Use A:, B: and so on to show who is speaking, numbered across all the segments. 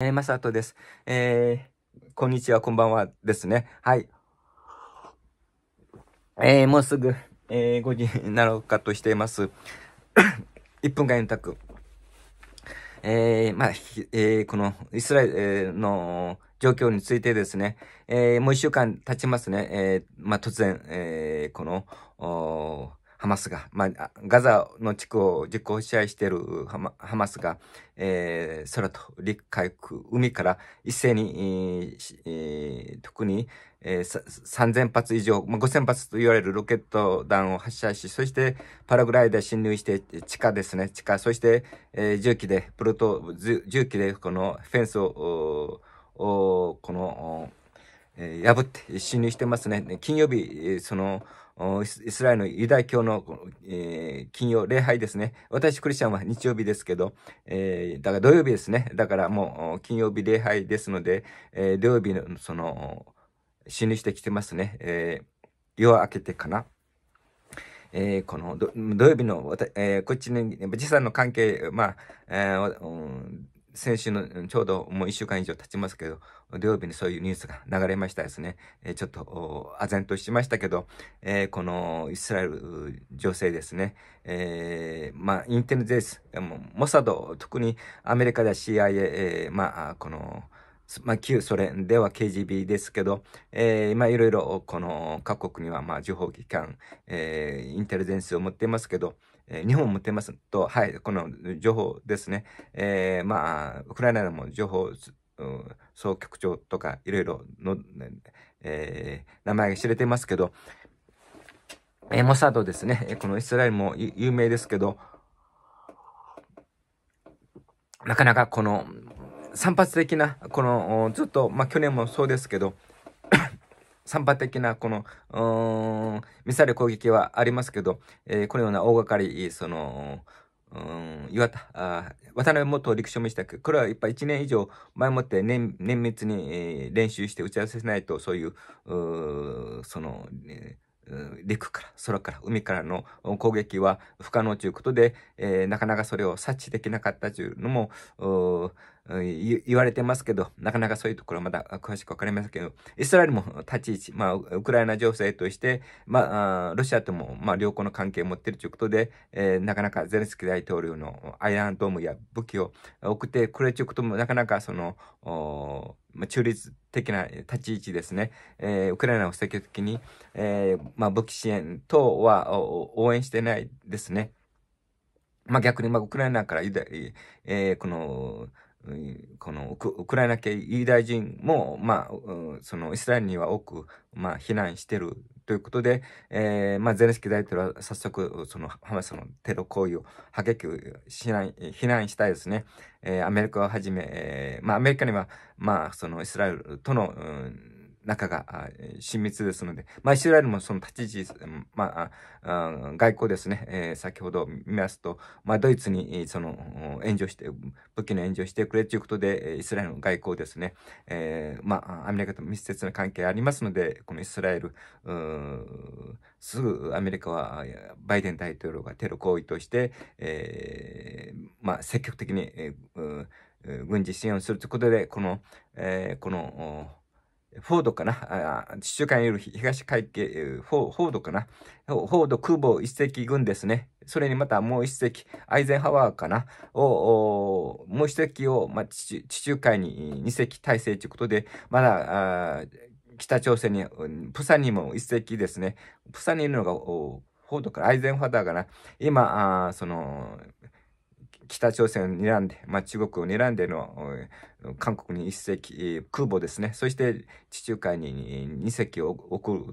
A: えー、マサトです。えー、こんにちは、こんばんはですね。はい。えー、もうすぐ、えー、5時になろうかとしています。1 分間円卓。えー、まあ、えー、この、イスラエルの状況についてですね、えー、もう1週間経ちますね。えー、まあ、突然、えー、この、おハマスが、まあ、ガザの地区を実行支配しているハマハマスが、えー、空と陸海空、海から一斉に、えー、特に、えー、3000発以上、まあ、5000発と言われるロケット弾を発射し、そしてパラグライダー侵入して地下ですね、地下、そして、えー、重機で、プロト、重機でこのフェンスを、この、破って侵入してますね。金曜日、その、イスラエルのユダヤ教の、えー、金曜、礼拝ですね。私、クリスチャンは日曜日ですけど、えー、だから土曜日ですね。だからもう、金曜日礼拝ですので、えー、土曜日の、その、侵入してきてますね。え夜明けてかな。えー、この土曜日の、えー、こっちに、時差の関係、まあ、えーうん、先週のちょうどもう1週間以上経ちますけど、土曜日にそういうニュースが流れましたですね。えちょっと、唖然としましたけど、えー、このイスラエル女性ですね。えー、まあ、インテルジェンス、モサド、特にアメリカでは CIA、えー、まあ、この、まあ、旧ソ連では KGB ですけど、えー、まあ、いろいろ、この各国には、まあ、情報機関、えー、インテリジェンスを持っていますけど、え日本も出ますと、はい、この情報ですね。えー、まあ、ウクライナでも情報、総局長とかいろいろの、えー、名前が知れてますけど、えー、モサドですね。このイスラエルも有名ですけど、なかなかこの散発的な、この、ずっと、まあ去年もそうですけど、散波的なこの、ミサイル攻撃はありますけど、えー、このような大掛かり、その、うん、岩田あ渡辺元陸将見したこれはやっぱ一年以上前もって綿密に、えー、練習して打ち合わせしないとそういうその、陸から空から海からの攻撃は不可能ということで、えー、なかなかそれを察知できなかったというのも言われてますけど、なかなかそういうところまだ詳しくわかりませんけど、イスラエルも立ち位置、まあ、ウクライナ情勢として、まあ、ロシアとも、まあ、良好な関係を持っているということで、えー、なかなかゼレンスキー大統領のアイアンドームや武器を送ってくれということも、なかなかその、まあ、中立的な立ち位置ですね、えー、ウクライナを積極的に、えー、まあ、武器支援等は応援してないですね。まあ、逆に、まあ、ウクライナからユダ、えー、この、このウクライナ系ユダヤ人も、まあ、そのイスラエルには多く、まあ、避難してるということで、えー、まあ、ゼレンスキー大統領は早速、そのハマスのテロ行為を破撃しない、避難したいですね。えー、アメリカをはじめ、えー、まあ、アメリカには、まあ、そのイスラエルとの、うん仲が親密ですので、まあ、イスラエルもその立ち位置、まあ、外交ですね、えー、先ほど見ますと、まあ、ドイツにその援助して、武器の援助してくれということで、イスラエルの外交ですね、えー、まあ、アメリカと密接な関係ありますので、このイスラエル、すぐアメリカはバイデン大統領がテロ行為として、えー、まあ、積極的に、えー、軍事支援をするということで、この、えー、この、フォードかな地中海による東海系、フォードかなフォード空母一隻軍ですね。それにまたもう一隻、アイゼンハワーかなを、もう一隻を、まあ、地中海に二隻体制ということで、まだ、北朝鮮に、プサンにも一隻ですね。プサンにいるのが、フォードからアイゼンファダーかな今、その、北朝鮮を睨んで、まあ、中国を睨んでの、韓国に1隻、空母ですね。そして地中海に2隻を送る。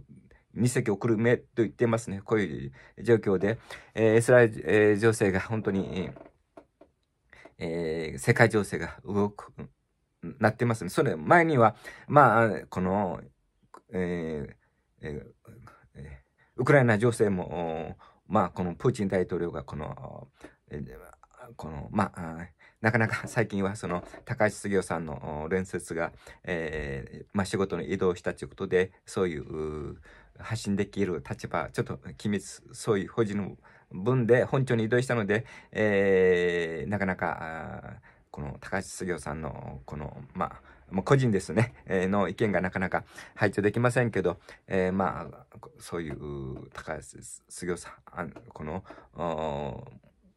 A: 2隻送る目と言ってますね。こういう状況で、えー、イスラエル、え情勢が本当に、えー、世界情勢が動く、なってますね。それ前には、まあ、この、えーえー、ウクライナ情勢も、まあ、このプーチン大統領がこの、この、まあ、なかなか 最近はその高橋杉雄さんの連説が、えー、まあ、仕事に移動したということで、そういう発信できる立場、ちょっと機密、そういう保持の分で本庁に移動したので、えー、なかなか、この高橋杉雄さんの、この、まあ、もう個人ですね、えー、の意見がなかなか拝聴できませんけど、えー、まあ、そういう高橋杉雄さん、この、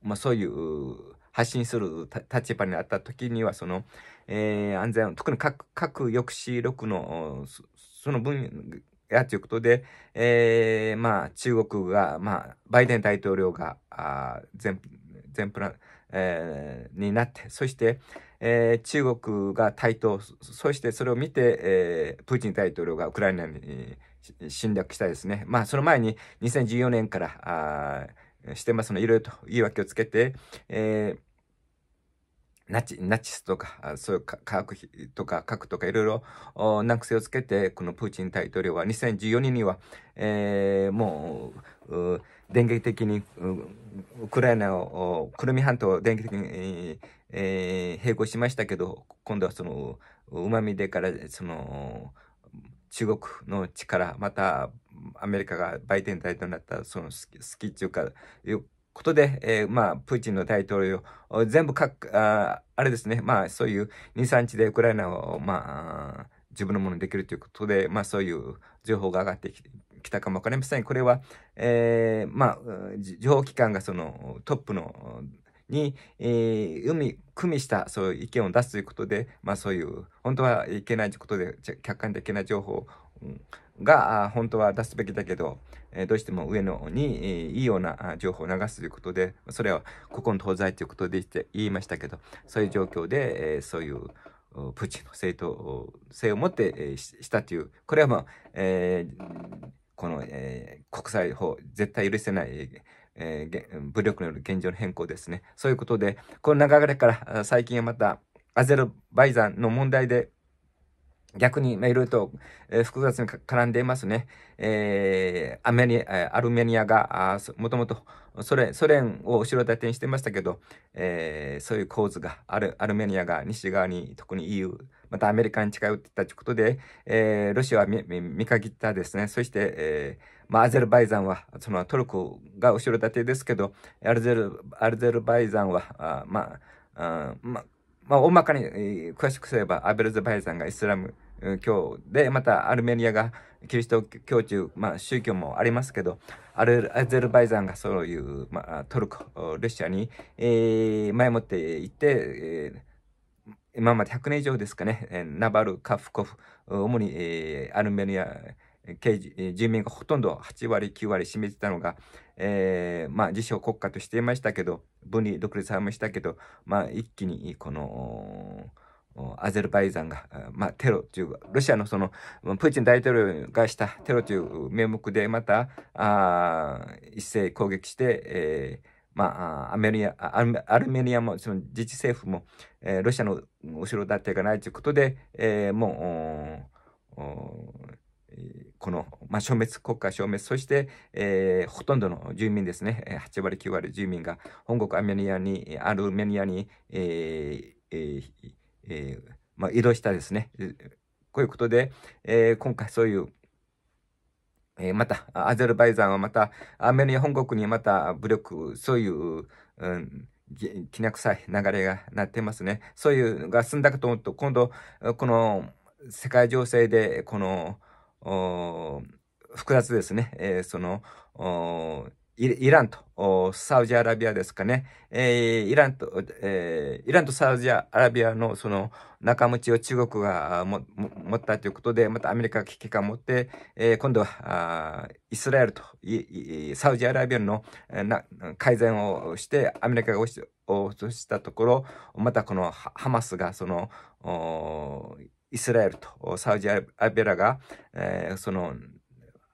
A: まあ、そういう発信する立場にあった時には、その、えー、安全、特に核核抑止力の、その分野ということで、えー、まあ、中国が、まあ、バイデン大統領が、全、全プラン、えー、になって、そして、えー、中国が台頭、そしてそれを見て、えー、プーチン大統領がウクライナに侵略したですね。まあ、その前に2014年から、あしてますので、いろいろと言い訳をつけて、えーナチ、ナチスとか、そういう科学費とか核とかいろいろ難癖をつけて、このプーチン大統領は2014年には、えー、もう、電撃的にウクライナを、クルミ半島を電撃的に、えー、併合しましたけど、今度はその、うまみでから、その、中国の力、また、アメリカがバイデン大統領になったその好きっていうかいうことで、えー、まあ、プーチンの大統領を全部かああれですね、まあ、そういう2、3地でウクライナを、まあ、自分のものにできるということで、まあ、そういう情報が上がってきて、来たかも分かりません。これは、えー、まあ、情報機関がそのトップの、に、えー、み組みした、そういう意見を出すということで、まあそういう、本当はいけないということで、客観的な情報を、うんが本当は出すべきだけど、えどうしても上のに、いいような情報を流すということでそれは古今東西ということで言いましたけどそういう状況で、えそういうプーチンの正当性を持って、えしたというこれはまう、えー、この、えー、国際法絶対許せない、えー、武力による現状の変更ですねそういうことでこの流れから最近はまたアゼルバイザンの問題で逆に、まあ、いろいろと、えー、複雑に絡んでいますね。えー、アメアルメニアが、もともとソ連、ソ連を後ろ盾にしてましたけど、えー、そういう構図がある、アルメニアが西側に、特に EU、またアメリカに近寄っていたということで、えー、ロシアは見見限ったですね。そして、えーまあ、アゼルバイザンは、そのトルコが後ろ盾ですけど、アルゼルアルゼルバイザンは、あまあ、あまあまあ、大まかに、えー、詳しくすれば、アベルズバイザンがイスラム教で、またアルメニアがキリスト教中、まあ、宗教もありますけど、アルアゼルバイザンがそういう、まあ、トルコ、ロシアに、えー、前もって行って、えー今まで100年以上ですかね、ナバル・カフコフ、主に、えー、アルメニア、刑事、え住民がほとんど8割、9割占めてたのが、えー、まあ、自称国家としていましたけど、分離独立されましたけど、まあ、一気にこの、アゼルバイザンが、まあ、テロというロシアのそのプーチン大統領がしたテロという名目でまたあ一斉攻撃して、えーまあ、アメリアアルメニアもその自治政府も、えー、ロシアの後ろ盾がないということで、えー、もうこの、まあ、消滅、国家消滅、そして、えー、ほとんどの住民ですね、8割、9割住民が本国アルメニアに、アルメニアに、えーえーえー、まあ、移動したですね。こういうことで、えー、今回そういう、えー、また、アゼルバイザンはまた、アメニア本国にまた武力、そういう、うんきな臭い流れがなってますね。そういうのが進んだかと思うと、今度、この世界情勢で、この、複雑ですね。えー、その、イランとサウジアラビアですかね、えー、イランと、えー、イランとサウジアラビアのその仲持ちを中国が持ったということで、またアメリカが危機感を持って、えー、今度はイスラエルとサウジアラビアの改善をして、アメリカが落としたところ、またこのハマスがその、イスラエルとサウジアラが、えー、その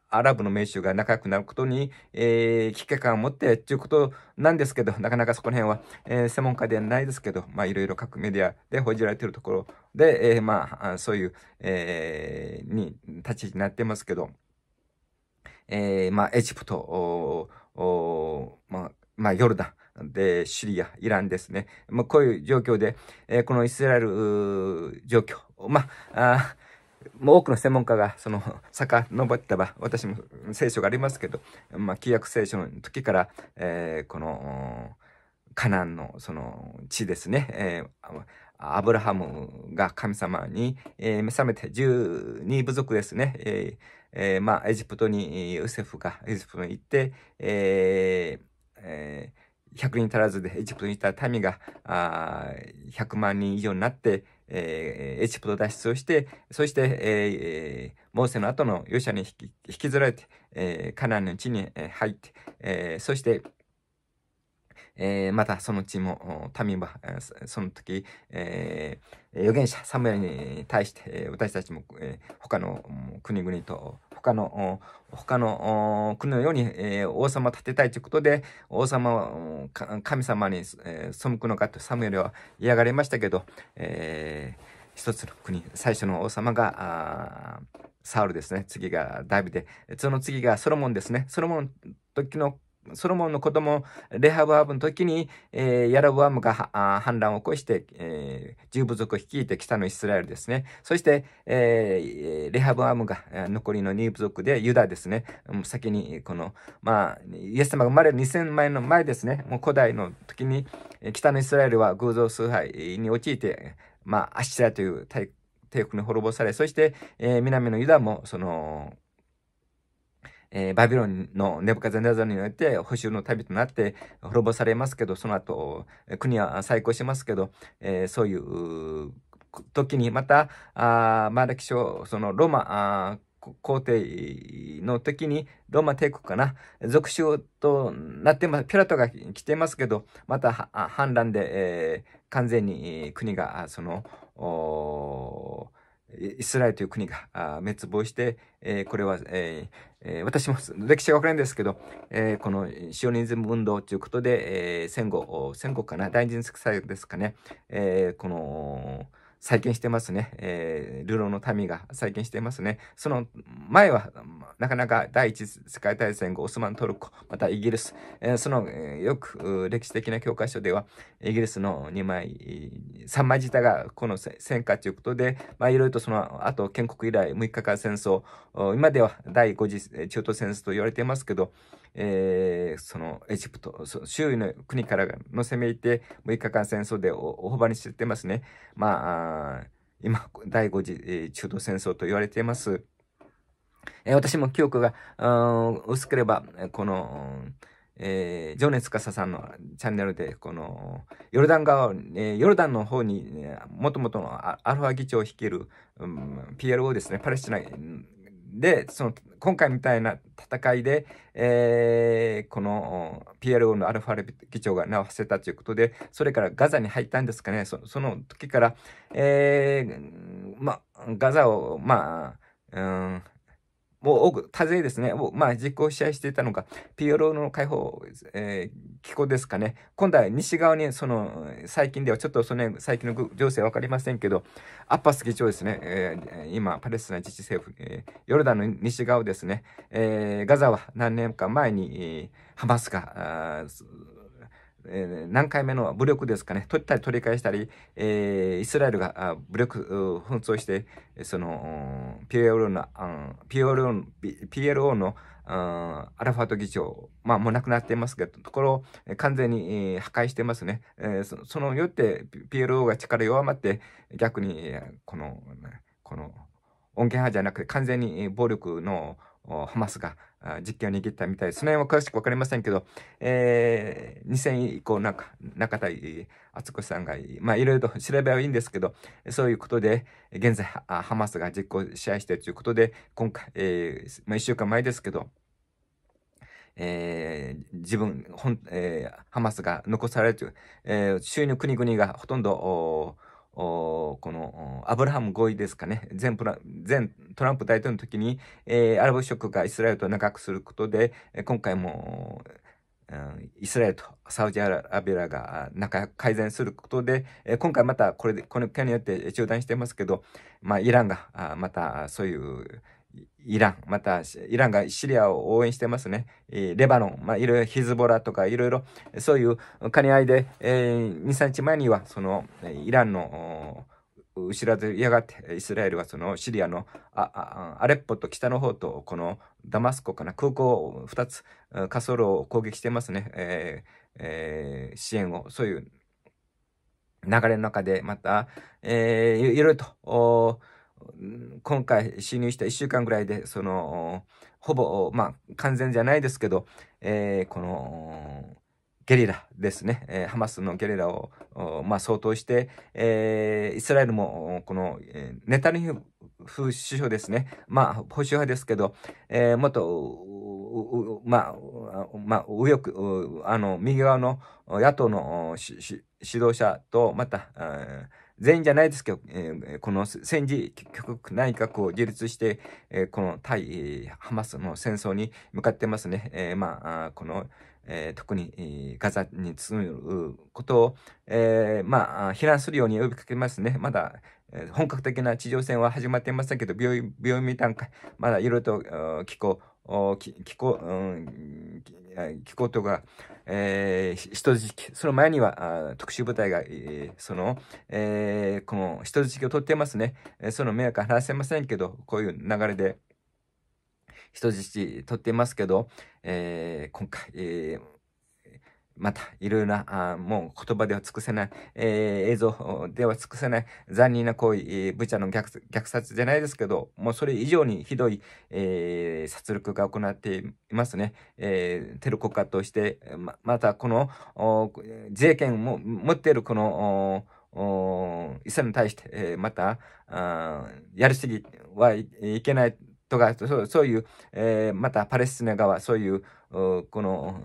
A: アラブの名衆が仲良くなることに、えー、危機感を持ってということなんですけど、なかなかそこら辺は、えー、専門家ではないですけど、まあ、いろいろ各メディアで報じられているところで、えー、まあ、そういう、えー、に立ち位置になってますけど、えー、まあ、エジプト、おおまあ、まあ、ヨルダン、で、シリア、イランですね。まあ、こういう状況で、えー、このイスラエル状況、まあ、もう多くの専門家がその 遡ったば私も聖書がありますけど、まあ、旧約聖書の時から、えー、このカナンのその地ですね、えー、アブラハムが神様に、えー、目覚めて12部族ですね、ええー、まあ、エジプトにウセフがエジプトに行って、ええー100人足らずでエジプトにいた民があ100万人以上になって、えー、エジプト脱出をして、そして、えー、モーセの後のヨシャに引きずられて、えー、カナンの地に入って、えー、そして、えー、またその地も民はその時、えー、預言者サムエルに対して私たちも、えー、他の国々と他の、他の国のように、えー、王様を立てたいということで、王様神様に、えー、背くのかとサムエルは嫌がりましたけど、えー、一つの国、最初の王様が、サウルですね。次がダビデ。その次がソロモンですね。ソロモン時のソロモンの子供レハブアブの時に、えー、ヤラブアムが反乱を起こして、えー、十部族を率いて北のイスラエルですねそして、えー、レハブアムが残りの2部族でユダですね先にこのまあイエス様が生まれる2000年の前ですねもう古代の時に北のイスラエルは偶像崇拝に陥ってまあアッシラという帝国に滅ぼされそして、えー、南のユダもそのえー、バビロンのネブカゼネザによって補修の旅となって滅ぼされますけど、その後、国は再興しますけど、えー、そういう時にまた、あラキショそのローマ、皇帝の時にローマ帝国かな属州となってますピラトが来てますけどまた反乱で、えー、完全に国がそのイスラエルという国が滅亡して、えこれは、え私も歴史がわからないんですけど、えこのシオニズム運動ということで、え戦後、戦後かな、大臣作戦ですかね、えこの、再建してますね。えー、ルロの民が再建してますね。その前は、なかなか第一次世界大戦後、オスマントルコ、またイギリス、えー、その、えー、よく歴史的な教科書では、イギリスの2枚、3枚舌がこの戦火ということで、まあ、いろいろとその後、建国以来6日間戦争、今では第5次中東戦争と言われていますけど、えー、そのエジプト、周囲の国からの攻め入って6日間戦争で大幅にしてますね。まあ、今、第5次、えー、中東戦争と言われています。えー、私も記憶が、薄ければ、この、えー、情熱かささんのチャンネルで、この、ヨルダン側、えー、ヨルダンの方に、もともとのアルファ議長を率いる、うん、PLO ですね、パレスチナで、その、今回みたいな戦いで、えー、この PLO のアルファレ議長が名を馳せたということで、それからガザに入ったんですかね、その時から、えー、ま、ガザを、まあ、うん、もう、多勢ですね。うまあ、実行支配していたのが、ピエロの解放、えー、機構ですかね。今度は西側に、その、最近では、ちょっとその、ね、最近の情勢わかりませんけど、アッパス議長ですね。えー、今、パレスチナ自治政府、えー、ヨルダンの西側をですね、えー、ガザは何年か前に、ハマスが、えー、何回目の武力ですかね、取ったり取り返したり、えー、イスラエルが武力紛争して、その PLO の、PLO, PLO のアラファト議長、まあもう亡くなっていますけど、ところ完全に、えー、破壊してますね、えーそ。そのよって PLO が力弱まって、逆にこの、この、穏健派じゃなくて完全に暴力のハマスが実験を握ったみたいです。その辺は詳しく分かりませんけど、えー、2000以降、なんか、中田敦子さんが、まあ、いろいろと調べはいいんですけど、そういうことで、現在、ハマスが実行支配しているということで、今回、えー、まあ、1週間前ですけど、えー、自分、ほんえー、ハマスが残されるといる、えー、周囲の国々がほとんど、おこのアブラハム合意ですかね前プラ前トランプ大統領の時に、えー、アラブ諸国がイスラエルと長くすることで今回も、うん、イスラエルとサウジアラビアが仲く改善することで、今回またこれでこの件によって中断してますけど、まあ、イランがまたそういうイラン、また、イランがシリアを応援してますね。レバノン、まあ、いろいろヒズボラとか、いろいろ、そういう兼ね合いで、えー、2、3日前には、その、イランの、後ろでやがてイスラエルはそのシリアのアレッポと北の方とこのダマスコかな空港を2つ滑走路を攻撃してますね、えーえー、支援をそういう流れの中でまた、えー、いろいろと今回侵入した1週間ぐらいで、その、ほぼ、まあ、完全じゃないですけど、えー、この、ゲリラですね、えー、ハマスのゲリラを、まあ、相当して、えー、イスラエルもこの、ネタニヤフ首相ですね、まあ、保守派ですけど、えー、とまあ、まあ、右翼、あの、右側の野党の指導者と、また、えー全員じゃないですけど、えー、この戦時局内閣を自立して、えー、この対、ハマスの戦争に向かってますね。えー、まあ、この、えー、特に、えー、ガザに包むことを、えー、まあ、避難するように呼びかけますね。まだ、えー、本格的な地上戦は始まっていませんけど、病院、病院段階、まだいろいろと気候、気候、うん聞くことが、えー、人質、その前には特殊部隊が、えー、その、えー、この人質を取ってますね。その迷惑は話せませんけど、こういう流れで人質取ってますけど、え今回、えーまた、いろいろな、あもう言葉では尽くせない、えー、映像では尽くせない残忍な行為、えー、ブチャの虐殺じゃないですけど、もうそれ以上にひどい、えー、殺戮が行っていますね。えー、テロ国家として、ままたこの、税権も持っているこの、イスラムに対して、えー、また、あやりすぎはいけないとか、そうそういう、えー、またパレスチナ側、そういう、この、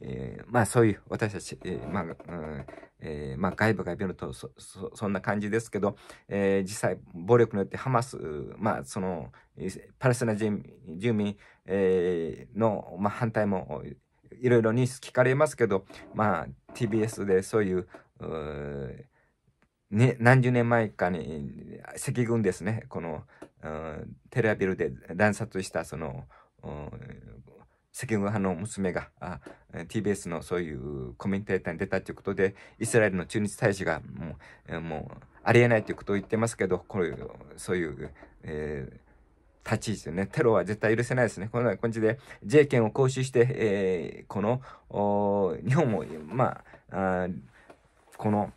A: えまあそういう私たち、えー、まあ、うんえー、まあ外部が見るとそそそんな感じですけど、えー、実際暴力によってハマス、まあそのパレスチナ人住民、えー、の、まあ、反対もいろいろニュース聞かれますけど、まあ TBS でそういううね、何十年前かに赤軍ですねこの、うん、テレアビルで乱殺したその、うん、赤軍派の娘があ TBS のそういうコメンテーターに出たということでイスラエルの駐日大使がもうもうありえないということを言ってますけどこういうそういう、えー立ち位置でね、テロは絶対許せないですね。こんな感じで、自衛権を行使して、えー、この、日本も、まあ、あこの、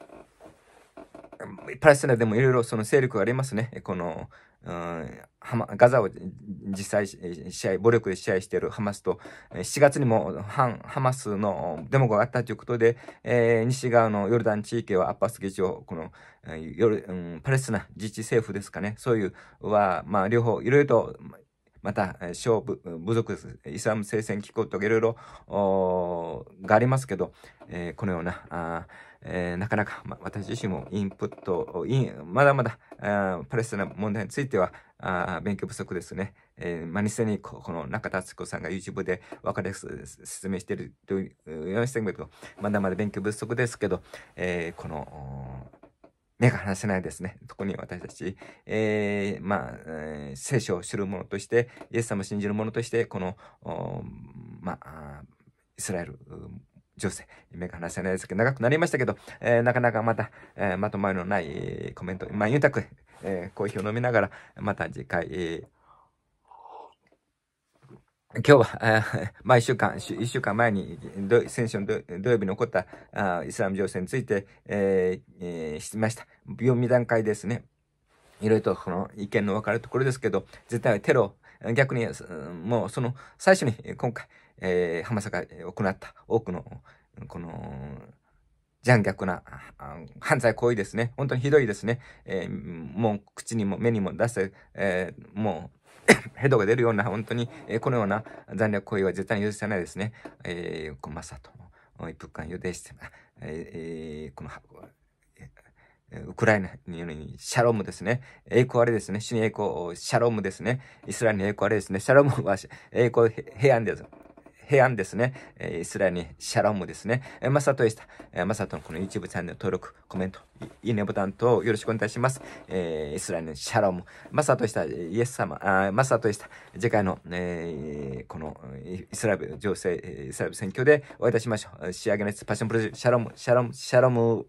A: パレスチナでもいろいろその勢力がありますね。この、うん、ガザを実際試合、力で支配しているハマスと、7月にも反ハマスのデモがあったということで、えー、西側のヨルダン地域はアッパス議長、この、うん、パレスチナ自治政府ですかね、そういうは、まあ、両方、いろいろと、また、小部部族、イスラム聖戦機構とかいろいろがありますけど、えー、このような、あえー、なかなか、ま、私自身もインプット、インまだまだあパレスチナ問題についてはあ勉強不足ですね。えー、まあ、実にこの中田敦子さんが YouTube で分かりやすく説明していると言いましたけど、まだまだ勉強不足ですけど、えー、この、目が離せないですね。特に私たち、えー、まあ、えー、聖書を知る者として、イエス様を信じる者として、この、まあ、イスラエル女性、目が離せないですけど、長くなりましたけど、えー、なかなかまた、えー、まとまりのないコメント、まあ、豊たく、えー、コーヒーを飲みながら、また次回、えー今日は、えー、まあ一週間、一週間前に、先週の土曜日に起こったあイスラム情勢について、えーえー、りました。読み段階ですね。いろいろとこの意見の分かるところですけど、絶対テロ、逆に、もうその最初に今回、えー、浜坂を行った多くの、この、残虐な犯罪行為ですね。本当にひどいですね。えー、もう口にも目にも出せ、えー、もう ヘドが出るような、本当に、えー、このような残虐行為は絶対に許せないですね。えー、このマサトの一服間予定して、えー、この、ウクライナにシャロームですね。栄光あれですね。主に栄光、シャロームですね。イスラエルに栄光あれですね。シャロームは栄光平安です。平安ですね、えイスラエルにシャロームですね、えマサトでした。えマサトのこの YouTube チャンネル登録、コメント、いいねボタンとよろしくお願いします。えイスラエルにシャローム、マサトでした、イエス様、あマサトでした。次回の、えー、このイスラエル情勢、イスラエル選挙でお会いいたしましょう。仕上げのパッションプロジェクト、シャローム、シャローム、シャローム、